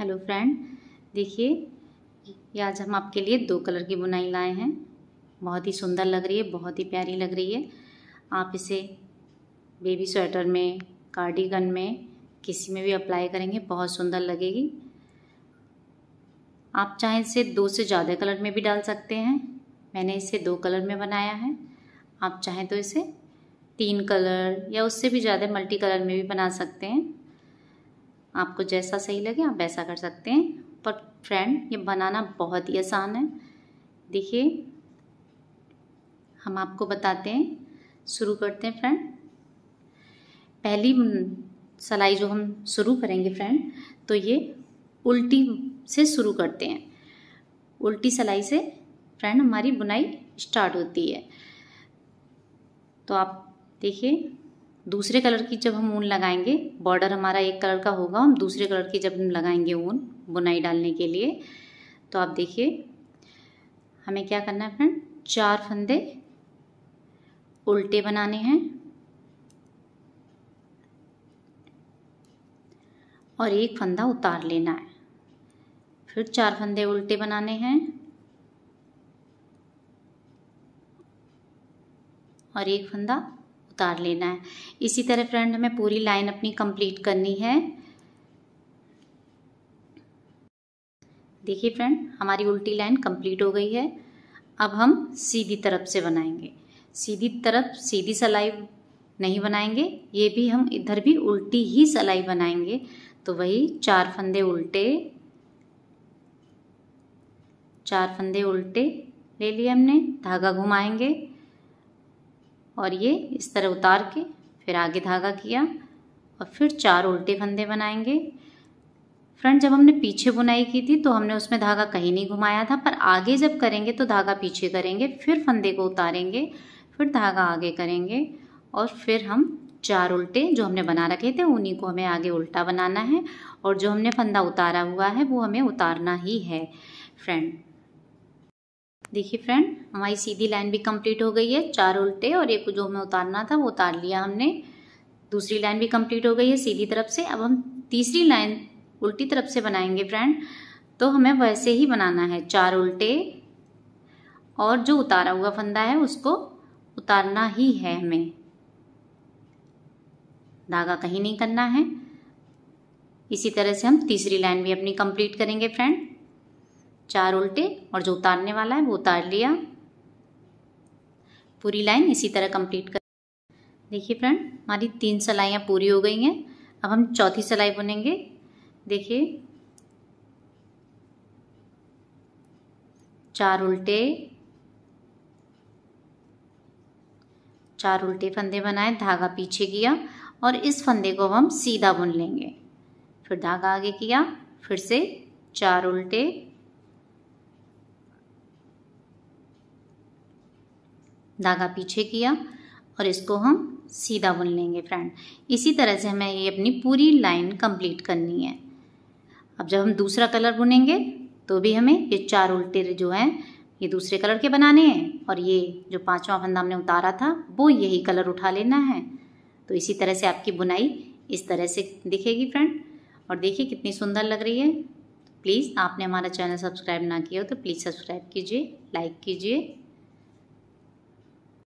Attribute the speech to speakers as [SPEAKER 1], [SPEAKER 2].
[SPEAKER 1] hello friend देखिए ये आज हम आपके लिए दो कलर की बुनाई लाए हैं बहुत ही सुंदर लग रही है बहुत ही प्यारी लग रही है आप इसे बेबी स्वेटर में कार्डिगन में किसी में भी अप्लाई करेंगे बहुत सुंदर लगेगी आप चाहें इसे दो से ज़्यादा कलर में भी डाल सकते हैं मैंने इसे दो कलर में बनाया है आप चाहें तो इसे तीन कलर या उससे भी ज़्यादा मल्टी कलर में भी बना सकते हैं आपको जैसा सही लगे आप वैसा कर सकते हैं पर फ्रेंड ये बनाना बहुत ही आसान है देखिए हम आपको बताते हैं शुरू करते हैं फ्रेंड पहली सिलाई जो हम शुरू करेंगे फ्रेंड तो ये उल्टी से शुरू करते हैं उल्टी सिलाई से फ्रेंड हमारी बुनाई स्टार्ट होती है तो आप देखिए दूसरे कलर की जब हम ऊन लगाएंगे बॉर्डर हमारा एक कलर का होगा हम दूसरे कलर की जब हम लगाएंगे ऊन बुनाई डालने के लिए तो आप देखिए हमें क्या करना है फ्रेंड चार फंदे उल्टे बनाने हैं और एक फंदा उतार लेना है फिर चार फंदे उल्टे बनाने हैं और एक फंदा उतार लेना है इसी तरह फ्रेंड हमें पूरी लाइन अपनी कंप्लीट करनी है देखिए फ्रेंड हमारी उल्टी लाइन कंप्लीट हो गई है अब हम सीधी तरफ से बनाएंगे सीधी तरफ सीधी सलाई नहीं बनाएंगे ये भी हम इधर भी उल्टी ही सलाई बनाएंगे तो वही चार फंदे उल्टे चार फंदे उल्टे ले लिए हमने धागा घुमाएंगे और ये इस तरह उतार के फिर आगे धागा किया और फिर चार उल्टे फंदे बनाएंगे फ्रेंड जब हमने पीछे बुनाई की थी तो हमने उसमें धागा कहीं नहीं घुमाया था पर आगे जब करेंगे तो धागा पीछे करेंगे फिर फंदे को उतारेंगे फिर धागा आगे करेंगे और फिर हम चार उल्टे जो हमने बना रखे थे उन्हीं को हमें आगे उल्टा बनाना है और जो हमने फंदा उतारा हुआ है वो हमें उतारना ही है फ्रेंड देखिए फ्रेंड हमारी सीधी लाइन भी कंप्लीट हो गई है चार उल्टे और एक जो हमें उतारना था वो उतार लिया हमने दूसरी लाइन भी कंप्लीट हो गई है सीधी तरफ से अब हम तीसरी लाइन उल्टी तरफ से बनाएंगे फ्रेंड तो हमें वैसे ही बनाना है चार उल्टे और जो उतारा हुआ फंदा है उसको उतारना ही है हमें धागा कहीं नहीं करना है इसी तरह से हम तीसरी लाइन भी अपनी कंप्लीट करेंगे फ्रेंड चार उल्टे और जो उतारने वाला है वो उतार लिया पूरी लाइन इसी तरह कंप्लीट कर देखिए फ्रेंड हमारी तीन सिलाइयाँ पूरी हो गई हैं अब हम चौथी सलाई बुनेंगे देखिए चार उल्टे चार उल्टे फंदे बनाए धागा पीछे किया और इस फंदे को हम सीधा बुन लेंगे फिर धागा आगे किया फिर से चार उल्टे धागा पीछे किया और इसको हम सीधा बुन लेंगे फ्रेंड इसी तरह से हमें ये अपनी पूरी लाइन कंप्लीट करनी है अब जब हम दूसरा कलर बुनेंगे तो भी हमें ये चार उल्टे जो हैं ये दूसरे कलर के बनाने हैं और ये जो पांचवा फंदा हमने उतारा था वो यही कलर उठा लेना है तो इसी तरह से आपकी बुनाई इस तरह से दिखेगी फ्रेंड और देखिए कितनी सुंदर लग रही है प्लीज़ आपने हमारा चैनल सब्सक्राइब ना किया हो तो प्लीज़ सब्सक्राइब कीजिए लाइक कीजिए